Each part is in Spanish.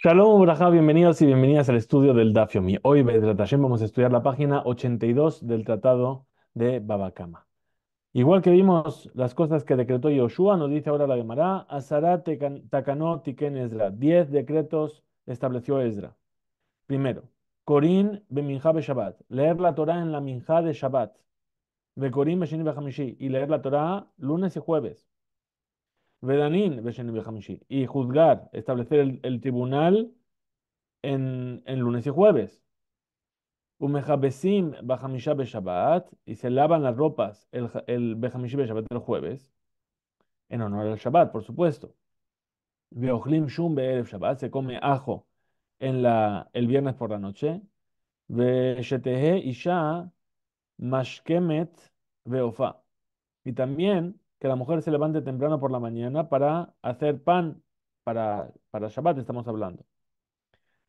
Shalom, Braja, bienvenidos y bienvenidas al estudio del Dafiomi. Hoy, Hashem, vamos a estudiar la página 82 del Tratado de Babacama. Igual que vimos las cosas que decretó Yoshua, nos dice ahora la Gemara, Asara Takanó Tiken Ezra. Diez decretos estableció Ezra. Primero, Corín Beminjá be Shabbat. Leer la Torah en la Minjá de Shabbat. Bekorín Beshin Behamishi. Y leer la Torah lunes y jueves y juzgar, establecer el, tribunal en, lunes y jueves. y se lavan las ropas el, el Beshabbat el jueves, en honor al Shabbat, por supuesto. Shum Shabbat, se come ajo en la, el viernes por la noche. Isha Mashkemet Veofa. Y también que la mujer se levante temprano por la mañana para hacer pan para, para Shabbat, estamos hablando.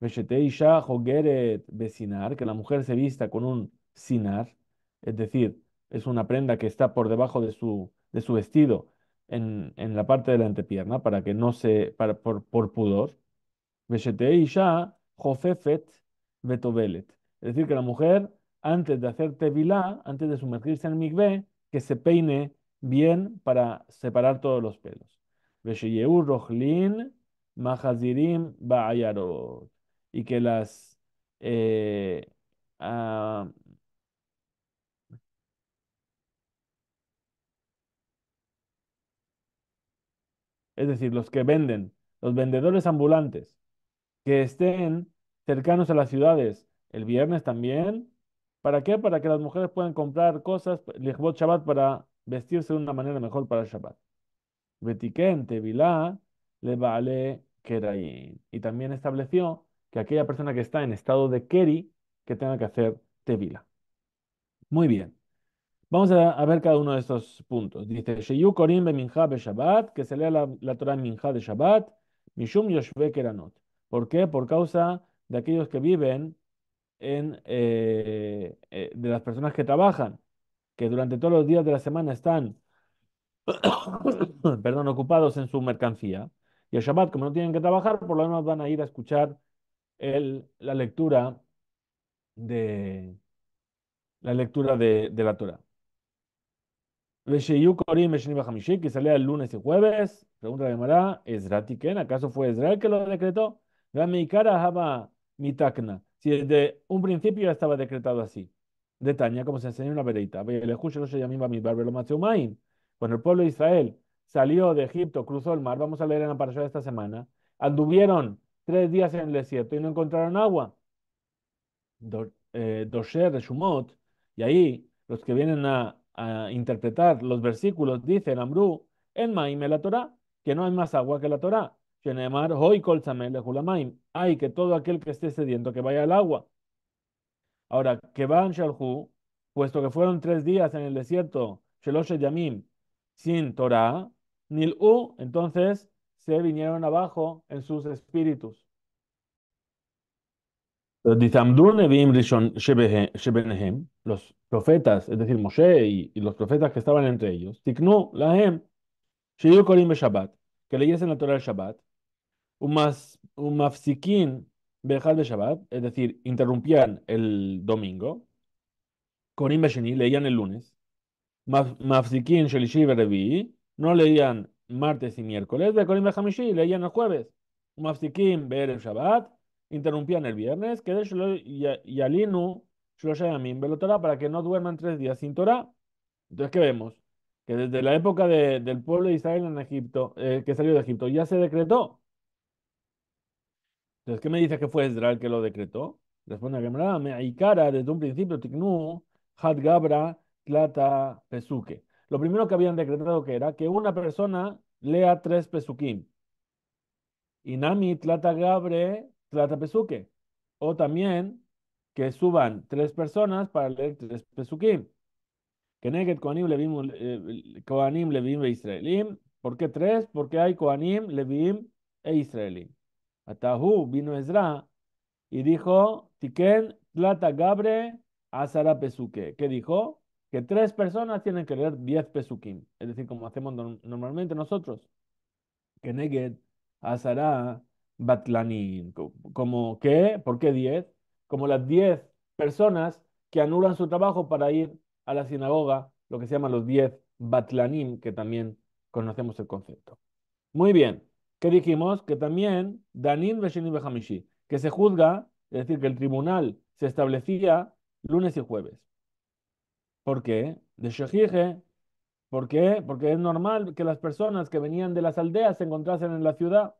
Hogeret Besinar, que la mujer se vista con un sinar, es decir, es una prenda que está por debajo de su, de su vestido en, en la parte de la antepierna para que no se, para, por, por pudor. Betovelet, es decir, que la mujer antes de hacer tevilá, antes de sumergirse en el migbe, que se peine bien para separar todos los pelos. Y que las eh, ah, es decir, los que venden, los vendedores ambulantes, que estén cercanos a las ciudades el viernes también. ¿Para qué? Para que las mujeres puedan comprar cosas, pues, Shabbat, para vestirse de una manera mejor para el Shabbat. le vale Kerayin. Y también estableció que aquella persona que está en estado de Keri, que tenga que hacer Tevila. Muy bien. Vamos a, ver cada uno de estos puntos. Dice, Sheyu Korim be Shabbat, que se lea la, Torah de Shabbat, Mishum Yoshve Keranot. ¿Por qué? Por causa de aquellos que viven en, eh, eh, de las personas que trabajan que durante todos los días de la semana están perdón, ocupados en su mercancía. Y el Shabbat, como no tienen que trabajar, por lo menos van a ir a escuchar el, la lectura de la lectura de, de la Torah. Que salía el lunes y jueves, pregunta de Mará, ¿Acaso fue Israel que lo decretó? Si desde un principio ya estaba decretado así de Tania, como se enseña en una veredita. Cuando el pueblo de Israel salió de Egipto, cruzó el mar, vamos a leer en la parasha de esta semana, anduvieron tres días en el desierto y no encontraron agua. Eh, Dosher de Shumot, y ahí los que vienen a, interpretar los versículos dicen, Amru, en Maim la Torah, que no hay más agua que la Torah. Hay que todo aquel que esté sediento que vaya al agua. Ahora, van Shalhu, puesto que fueron tres días en el desierto, Yamim, sin Torah, Nil'u, entonces se vinieron abajo en sus espíritus. Los profetas, es decir, Moshe y, los profetas que estaban entre ellos, Tiknu, Lahem, Shiyu que leyesen la Torah el Shabbat, Umafsikin, Behal de Shabbat, es decir, interrumpían el domingo, con Besheni leían el lunes, Mafzikin Shelishi Berevi no leían martes y miércoles, Bekorim Behamishi leían el jueves, Mafzikin el Shabbat interrumpían el viernes, que Yalinu Shloshayamim Belotorah para que no duerman tres días sin Torah. Entonces, ¿qué vemos? Que desde la época del pueblo de Israel en Egipto, eh, que salió de Egipto, ya se decretó entonces, ¿qué me dice que fue Ezra el que lo decretó? Responde a Gemara, Hay cara desde un principio, Tiknu, Had Gabra, Tlata, Pesuke. Lo primero que habían decretado que era que una persona lea tres Pesukim. Inami, Tlata Gabre, Tlata Pesuke. O también que suban tres personas para leer tres Pesukim. que Koanim Levim, eh, Koanim Levim Israelim. ¿Por qué tres? Porque hay Koanim, Levim e Israelim. Atahu vino Ezra y dijo, Tiken plata gabre asara pesuke. ¿Qué dijo? Que tres personas tienen que leer diez pesukim. Es decir, como hacemos normalmente nosotros. Que neged batlanim. batlanin. Como ¿qué? ¿por qué diez? Como las diez personas que anulan su trabajo para ir a la sinagoga, lo que se llama los diez batlanim, que también conocemos el concepto. Muy bien. ¿Qué dijimos? Que también Danin y Behamishi, que se juzga, es decir, que el tribunal se establecía lunes y jueves. ¿Por qué? De Shehije. ¿Por qué? Porque es normal que las personas que venían de las aldeas se encontrasen en la ciudad.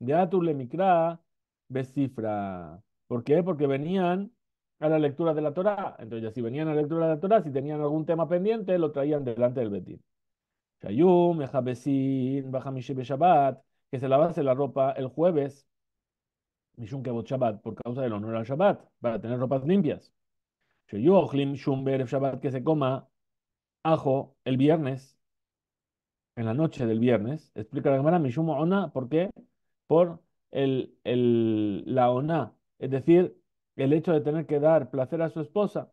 De Atur Mikra, Besifra. ¿Por qué? Porque venían a la lectura de la Torá. Entonces, si venían a la lectura de la Torá, si tenían algún tema pendiente, lo traían delante del Betín. Shayum, Beshabat que se lavase la ropa el jueves, Mishum Kevot Shabbat, por causa del honor al Shabbat, para tener ropas limpias. Shabbat, que se coma ajo el viernes, en la noche del viernes. Explica la Gemara Mishum Ona, ¿por qué? Por el, el, la Ona, es decir, el hecho de tener que dar placer a su esposa.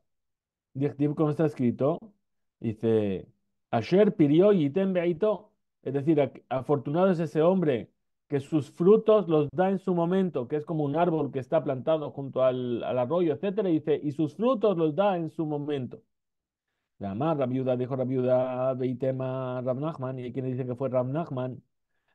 Como está escrito, dice, Ayer pirió y es decir, afortunado es ese hombre que sus frutos los da en su momento, que es como un árbol que está plantado junto al, al arroyo, etcétera, y dice, y sus frutos los da en su momento. La la viuda dijo viuda viuda, Rab Nachman, y hay quien dice que fue Rab Nachman,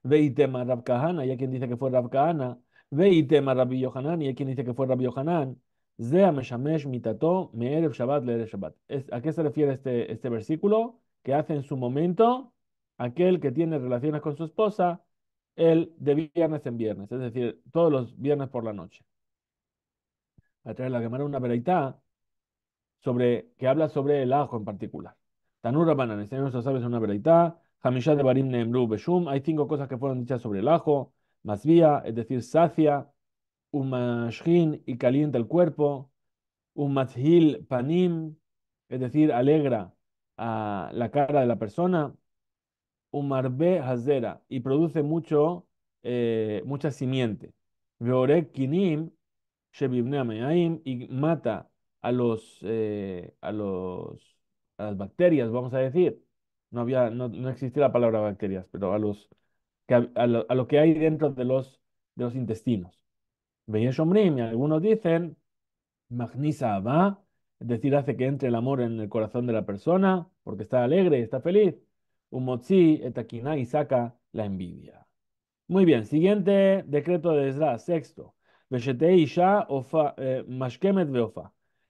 Veitema Rab Kahana, y hay quien dice que fue Rab Kahana, Veitema Rabbi Yohanan, y hay quien dice que fue Rabbi Yohanan, Zea Meshamesh Mitato, Me'erev Shabbat, Le'erev Shabbat. ¿A qué se refiere este, este versículo? Que hace en su momento aquel que tiene relaciones con su esposa, él de viernes en viernes, es decir, todos los viernes por la noche. A traer la Gemara una veridad sobre, que habla sobre el ajo en particular. Tanura Banan, este nuestros sabios una veridad hamishad de Barim Neemru Beshum, hay cinco cosas que fueron dichas sobre el ajo. Masvía, es decir, sacia. umashin y calienta el cuerpo. umashil Panim, es decir, alegra a la cara de la persona umarbe hazera y produce mucho, eh, mucha simiente. Veorek kinim y mata a los, eh, a los las bacterias, vamos a decir. No había, no, existía la palabra bacterias, pero a los a lo, que hay dentro de los, de los intestinos. y algunos dicen, Magnisa va, es decir, hace que entre el amor en el corazón de la persona, porque está alegre, y está feliz. Umotzi etakina y saca la envidia. Muy bien, siguiente decreto de Ezra, sexto. Eh,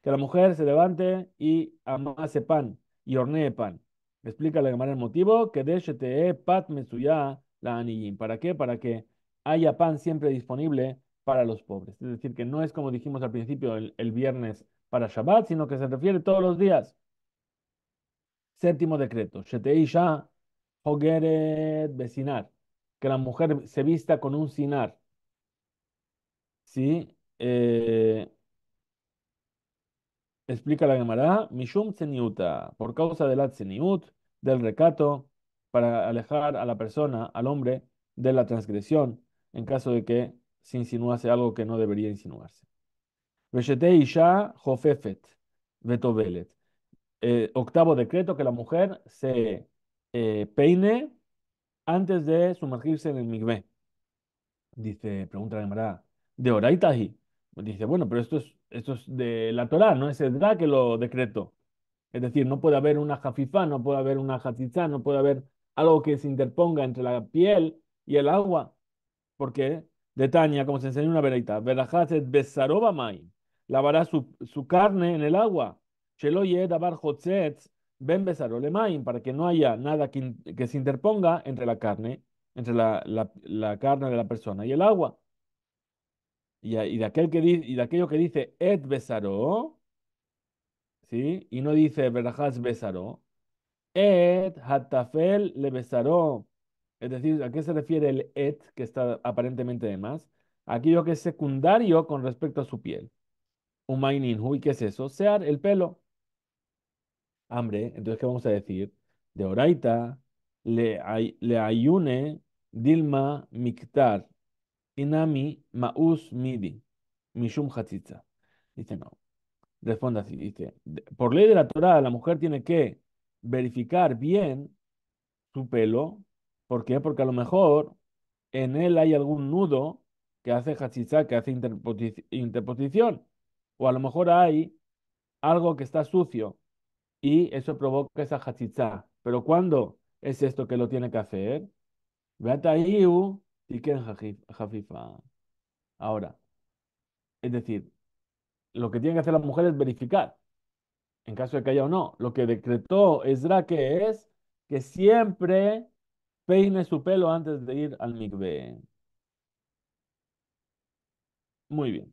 que la mujer se levante y amase pan y hornee pan. Explica la el motivo que de pat mesuya la anillín. ¿Para qué? Para que haya pan siempre disponible para los pobres. Es decir, que no es como dijimos al principio el, viernes para Shabbat, sino que se refiere todos los días. Séptimo decreto. ya Hogeret vecinar, que la mujer se vista con un sinar. ¿Sí? Eh, explica la Gemara, Mishum Tseniuta, por causa del atzeniut, del recato, para alejar a la persona, al hombre, de la transgresión, en caso de que se insinuase algo que no debería insinuarse. y Isha Jofefet, Betobelet. Eh, octavo decreto que la mujer se eh, peine antes de sumergirse en el migbe. Dice, pregunta la Gemara, de Oraitaji. Dice, bueno, pero esto es, esto es de la Torah, no es el Dra que lo decreto, Es decir, no puede haber una Jafifa, no puede haber una jatizá, no puede haber algo que se interponga entre la piel y el agua. Porque, de como se enseña una veraita, Verajaset besaroba lavará su, su carne en el agua. Sheloye dabar Ben le main para que no haya nada que, se interponga entre la carne, entre la, carne de la persona y el agua. Y, de, aquel que y de aquello que dice Et Besaró, ¿sí? y no dice Berajás Besaró, Et Hatafel le Besaró. Es decir, ¿a qué se refiere el Et, que está aparentemente de más? Aquello que es secundario con respecto a su piel. Humaininhu, ¿y qué es eso? Sear, el pelo hambre, entonces ¿qué vamos a decir? De Oraita, le, le ayune Dilma Miktar, Inami Maus Midi, Mishum Hatzitza. Dice no. Responde así, dice, por ley de la Torah la mujer tiene que verificar bien su pelo. ¿Por qué? Porque a lo mejor en él hay algún nudo que hace hachiza, que hace interposición. O a lo mejor hay algo que está sucio y eso provoca esa hachitzá. Pero ¿cuándo es esto que lo tiene que hacer? y Ahora, es decir, lo que tiene que hacer la mujer es verificar, en caso de que haya o no. Lo que decretó Ezra que es que siempre peine su pelo antes de ir al mikveh. Muy bien.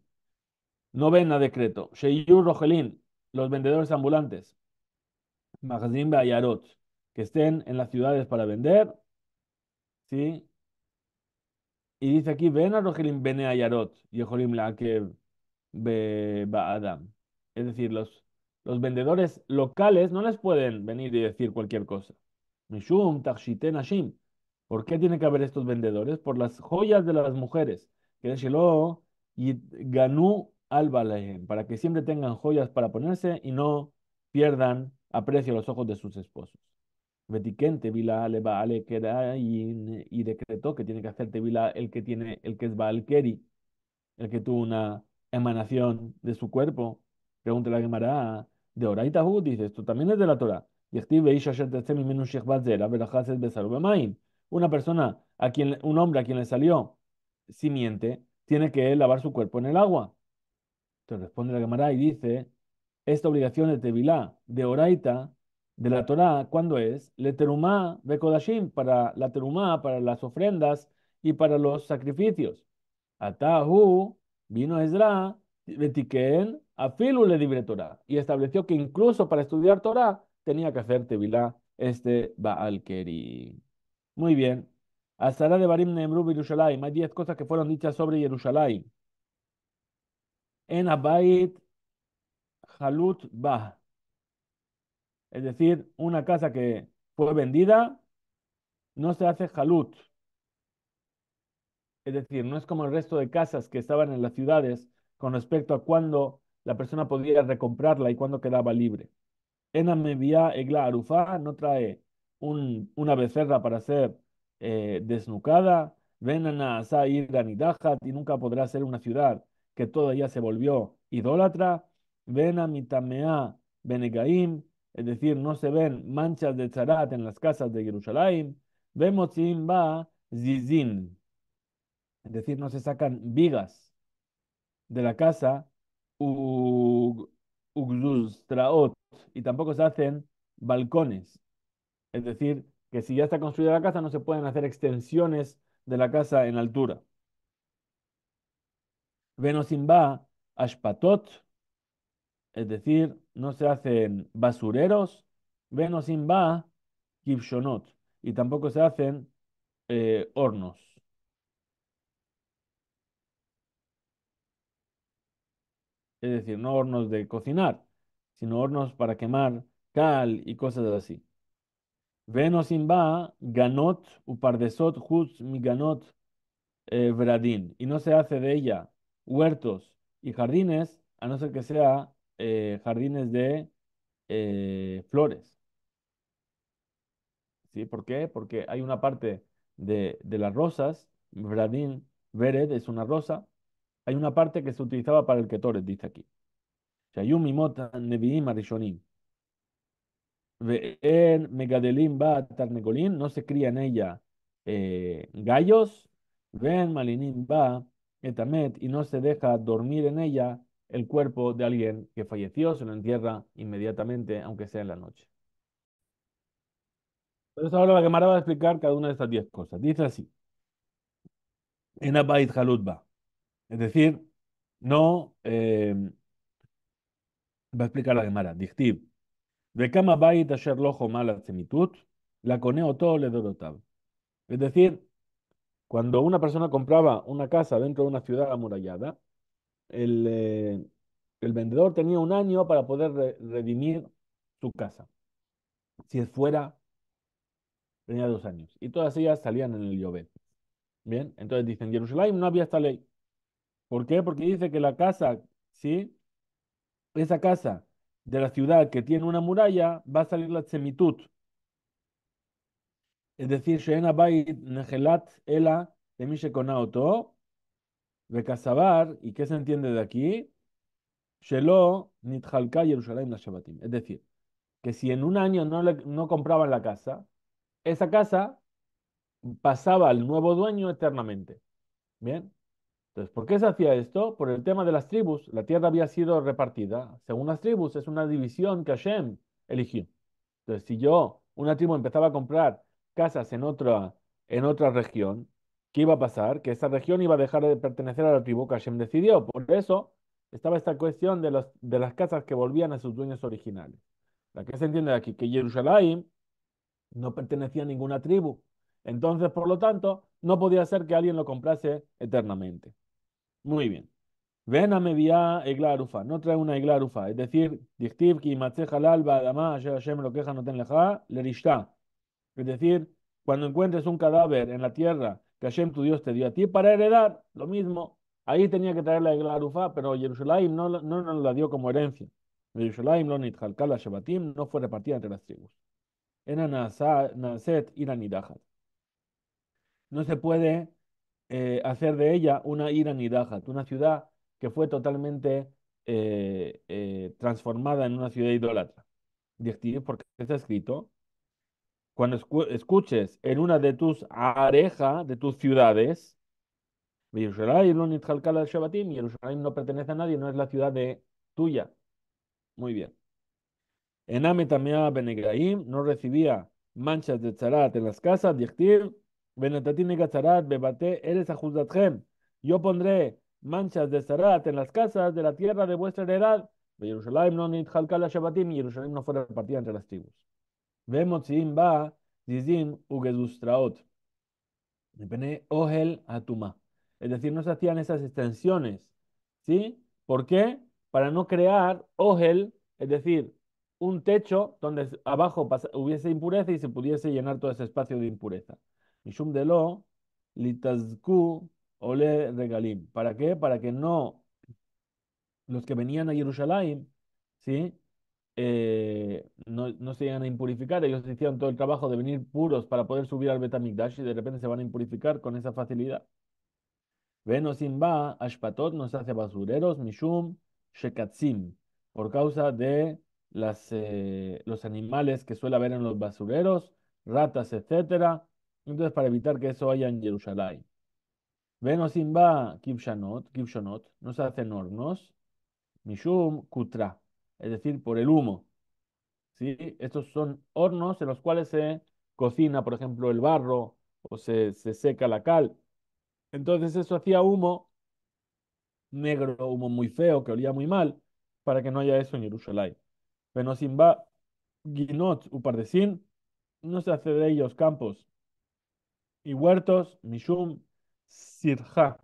Novena decreto. Sheyur Rogelín, los vendedores ambulantes que estén en las ciudades para vender. ¿Sí? Y dice aquí, ven a Rogelim Bene Lakev adam Es decir, los, los vendedores locales no les pueden venir y decir cualquier cosa. ¿Por qué tiene que haber estos vendedores? Por las joyas de las mujeres. Que y para que siempre tengan joyas para ponerse y no pierdan aprecia los ojos de sus esposos. Y decretó que tiene que hacer tevila el que tiene, el que es Valkeri, el que tuvo una emanación de su cuerpo. Pregunta la Gemara de Oraita dice, esto también es de la Torah. Una persona, a quien, un hombre a quien le salió simiente, tiene que lavar su cuerpo en el agua. Entonces responde la Gemara y dice, esta obligación de Tevilá, de Oraita, de la Torá, ¿cuándo es? Le Terumá de Kodashim, para la Terumá, para las ofrendas y para los sacrificios. Atahu vino Ezra, a Afilu le libre Torá, y estableció que incluso para estudiar Torá tenía que hacer Tevilá este Baal Keri. Muy bien. la de Barim Yerushalayim. Hay diez cosas que fueron dichas sobre Yerushalayim. En Abayit halut bah. Es decir, una casa que fue vendida no se hace halut. Es decir, no es como el resto de casas que estaban en las ciudades con respecto a cuándo la persona podía recomprarla y cuándo quedaba libre. Egla no trae una becerra para ser eh, desnucada. Venana Asa y nunca podrá ser una ciudad que todavía se volvió idólatra ven mitamea benegaim, es decir, no se ven manchas de charat en las casas de Jerusalén, vemos ba zizin, es decir, no se sacan vigas de la casa, y tampoco se hacen balcones, es decir, que si ya está construida la casa no se pueden hacer extensiones de la casa en altura. Venosimba ashpatot, es decir, no se hacen basureros, Venosim ba, kibshonot, y tampoco se hacen eh, hornos. Es decir, no hornos de cocinar, sino hornos para quemar cal y cosas así. Venosim ba, ganot, upardesot, hutz, miganot, eh, Y no se hace de ella huertos y jardines, a no ser que sea eh, jardines de eh, flores. ¿Sí? ¿Por qué? Porque hay una parte de, de las rosas, Bradin Vered es una rosa, hay una parte que se utilizaba para el ketores, dice aquí. Mimota Neviim Arishonim. En Megadelim va Tarnegolín, no se crían ella eh, gallos. Ven Malinim va Etamet, y no se deja dormir en ella el cuerpo de alguien que falleció, se lo entierra inmediatamente, aunque sea en la noche. Entonces ahora la Gemara va a explicar cada una de estas diez cosas. Dice así, en es decir, no, eh, va a explicar la Gemara, Dictiv, la Es decir, cuando una persona compraba una casa dentro de una ciudad amurallada, eh, el, vendedor tenía un año para poder redimir su casa. Si fuera, tenía dos años. Y todas ellas salían en el Yobet. Bien, entonces dicen, Jerusalén no había esta ley. ¿Por qué? Porque dice que la casa, ¿sí? Esa casa de la ciudad que tiene una muralla, va a salir la semitud. Es decir, Sheena Bait Negelat Ela de Mishekonauto, casabar ¿y qué se entiende de aquí? Shelo Es decir, que si en un año no, no compraban la casa, esa casa pasaba al nuevo dueño eternamente. ¿Bien? Entonces, ¿por qué se hacía esto? Por el tema de las tribus. La tierra había sido repartida según las tribus. Es una división que Hashem eligió. Entonces, si yo, una tribu, empezaba a comprar casas en otra, en otra región, ¿Qué iba a pasar? Que esa región iba a dejar de pertenecer a la tribu que Hashem decidió. Por eso estaba esta cuestión de, los, de las casas que volvían a sus dueños originales. La que se entiende aquí, que Jerusalén no pertenecía a ninguna tribu. Entonces, por lo tanto, no podía ser que alguien lo comprase eternamente. Muy bien. Ven a media eglarufa, no trae una eglarufa, es decir, Es decir, cuando encuentres un cadáver en la tierra que Hashem tu Dios te dio a ti para heredar, lo mismo. Ahí tenía que traer la arufa, pero Jerusalén no, nos la dio como herencia. Jerusalén, lo Shebatim, no fue repartida entre las tribus. Era Naset, Iranidahat. No se puede eh, hacer de ella una Iranidahat, una ciudad que fue totalmente eh, eh, transformada en una ciudad idólatra. Porque está escrito, cuando escuches en una de tus arejas, de tus ciudades, Yerushalayim no pertenece a nadie, no es la ciudad de tuya. Muy bien. Ename tamia Benegraim no recibía manchas de charat en las casas, Dichtir, Benetatine gacharat, Bebate, Eres Yo pondré manchas de charat en las casas de la tierra de vuestra heredad. Jerusalén no no fue repartida entre las tribus. Vemo ba, ugedustraot. Depende ohel atuma. Es decir, no se hacían esas extensiones. ¿Sí? ¿Por qué? Para no crear ogel, es decir, un techo donde abajo hubiese impureza y se pudiese llenar todo ese espacio de impureza. de lo litazku ole regalim. ¿Para qué? Para que no los que venían a Jerusalén, ¿sí? Eh, no, se llegan a impurificar. Ellos hicieron todo el trabajo de venir puros para poder subir al Betamigdash y de repente se van a impurificar con esa facilidad. Venosimba, Ashpatot nos hace basureros, Mishum, Shekatzim, por causa de las, eh, los animales que suele haber en los basureros, ratas, etc. Entonces, para evitar que eso haya en Jerusalén. Venosimba, Kibshanot, nos hace hornos, Mishum, Kutra es decir, por el humo. ¿sí? Estos son hornos en los cuales se cocina, por ejemplo, el barro o se, seca la cal. Entonces eso hacía humo negro, humo muy feo, que olía muy mal, para que no haya eso en Jerusalén. va, Guinot, Upardesin, no se hace de ellos campos y huertos, Mishum, Sirja.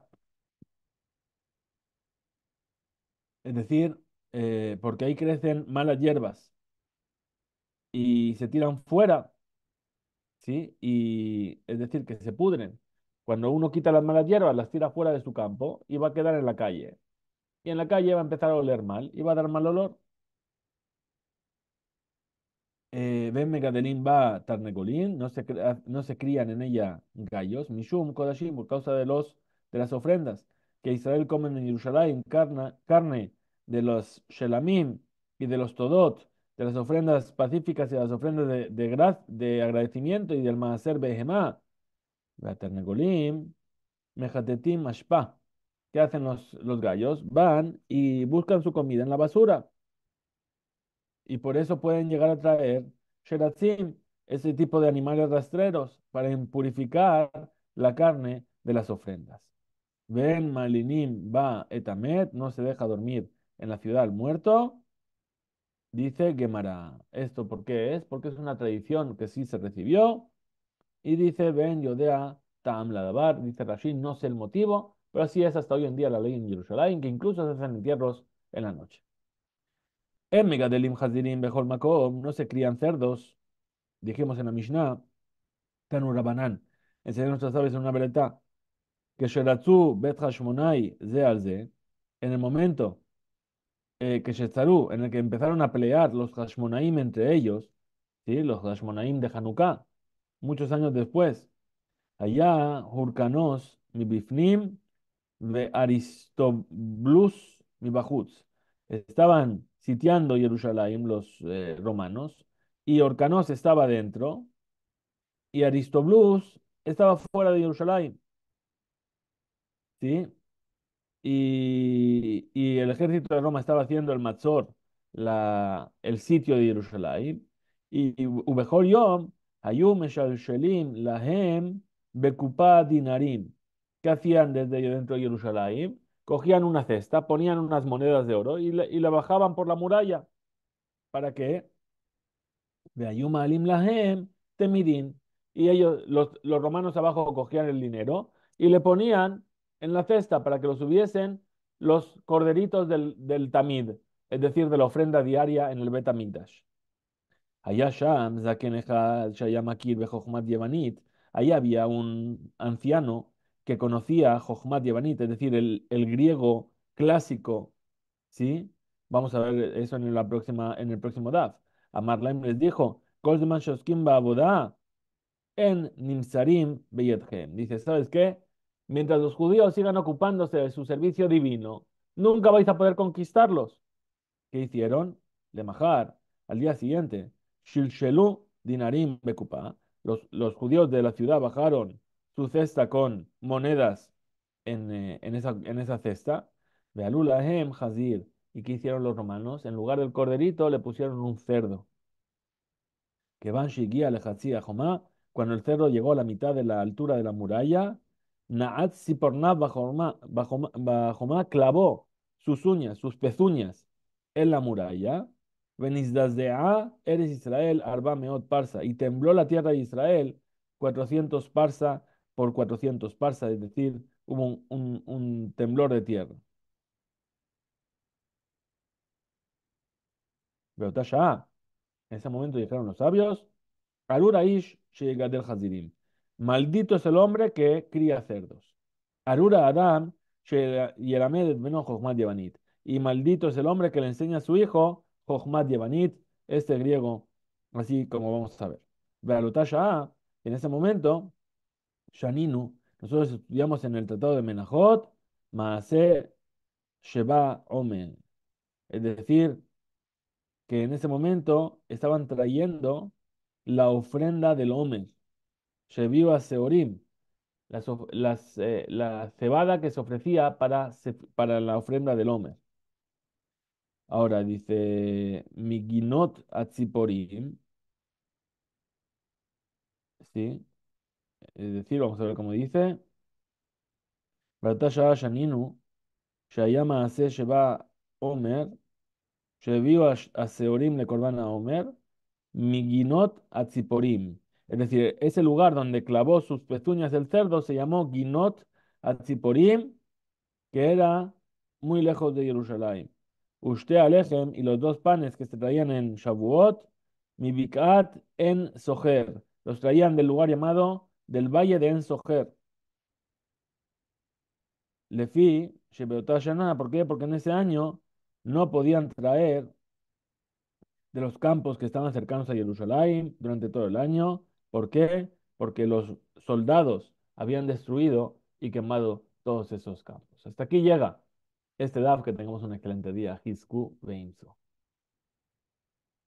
Es decir, eh, porque ahí crecen malas hierbas y se tiran fuera, ¿sí? Y es decir, que se pudren. Cuando uno quita las malas hierbas, las tira fuera de su campo y va a quedar en la calle. Y en la calle va a empezar a oler mal y va a dar mal olor. Eh, Ven ben Megadelin va a no no se crían en ella gallos, Mishum, Kodashim, por causa de, los, de las ofrendas que Israel come en Jerusalén, carne, carne de los Shelamim y de los Todot, de las ofrendas pacíficas y de las ofrendas de, de agradecimiento y del Maaser Behemá, golim Mejatetim mashpa ¿Qué hacen los, los gallos? Van y buscan su comida en la basura. Y por eso pueden llegar a traer Sheratzim, ese tipo de animales rastreros, para purificar la carne de las ofrendas. ben Malinim va etamet, no se deja dormir en la ciudad muerto, dice Gemara. ¿Esto por qué es? Porque es una tradición que sí se recibió. Y dice Ben Yodea Tam Ladabar, dice Rashid, no sé el motivo, pero así es hasta hoy en día la ley en Jerusalén, que incluso se hacen entierros en la noche. En Megadelim Hazdirim Behol Makom no se crían cerdos, dijimos en la Mishnah, Tanur Rabanán, a nuestros sabios en una veleta, que Sheratzu Bet Hashmonai Ze En el momento se eh, en el que empezaron a pelear los Hashmonaim entre ellos, ¿sí? los Hashmonaim de Hanukkah, muchos años después. Allá, Hurkanos, Bifnim de Aristoblus, Bajuz Estaban sitiando Jerusalén los eh, romanos, y Hurkanos estaba dentro, y Aristoblus estaba fuera de Jerusalén. ¿Sí? y, el ejército de Roma estaba haciendo el Matzor, el sitio de Jerusalén, y mejor Yom, Lahem, Bekupa Dinarim. ¿Qué hacían desde dentro de Jerusalén? Cogían una cesta, ponían unas monedas de oro y la, bajaban por la muralla. ¿Para qué? Ayum Alim Lahem, Temidin. Y ellos, los romanos abajo cogían el dinero y le ponían en la cesta para que los hubiesen los corderitos del, tamid, es decir, de la ofrenda diaria en el betamidash Allá ahí había un anciano que conocía Jochmat Yevanit, es decir, el, griego clásico, ¿sí? Vamos a ver eso en, la próxima, en el próximo DAF. amarlaim les dijo, en Dice, ¿sabes qué? Mientras los judíos sigan ocupándose de su servicio divino, nunca vais a poder conquistarlos. ¿Qué hicieron? Le majar al día siguiente, Shilshelu Dinarim Bekupa, los, judíos de la ciudad bajaron su cesta con monedas en, eh, esa, cesta, Bealulahem Hazir, ¿y qué hicieron los romanos? En lugar del corderito le pusieron un cerdo. Que van Shigia a Jomá, cuando el cerdo llegó a la mitad de la altura de la muralla, Naat bajo Bajomá clavó sus uñas, sus pezuñas en la muralla. a eres Israel, Arba Meot Parsa. Y tembló la tierra de Israel 400 Parsa por 400 Parsa, es decir, hubo un, temblor de tierra. Beotasha, en ese momento dijeron los sabios, Alur Aish del Hazirim. Maldito es el hombre que cría cerdos. Arura Adam Y maldito es el hombre que le enseña a su hijo Jochmat este griego, así como vamos a ver. A, en ese momento, Shaninu, nosotros estudiamos en el Tratado de Menajot, Maase Sheba Omen. Es decir, que en ese momento estaban trayendo la ofrenda del hombre. Servió a Seorim, las, eh, la cebada que se ofrecía para, para la ofrenda del Homer. Ahora dice, Miginot Atziporim. ¿Sí? Es decir, vamos a ver cómo dice. se Shaninu, Shayama Ase Sheba Omer, viva a Seorim le Corban a Omer, Miginot Atziporim. Es decir, ese lugar donde clavó sus pezuñas el cerdo se llamó Ginot Atziporim, que era muy lejos de Jerusalén. Usted Alejem y los dos panes que se traían en Shavuot, Mibikat en Soher, los traían del lugar llamado del valle de En Socher. Lefi, Shebeotashana, ¿por qué? Porque en ese año no podían traer de los campos que estaban cercanos a Jerusalén durante todo el año, ¿Por qué? Porque los soldados habían destruido y quemado todos esos campos. Hasta aquí llega este DAF, que tenemos un excelente día. Hisku Beimso.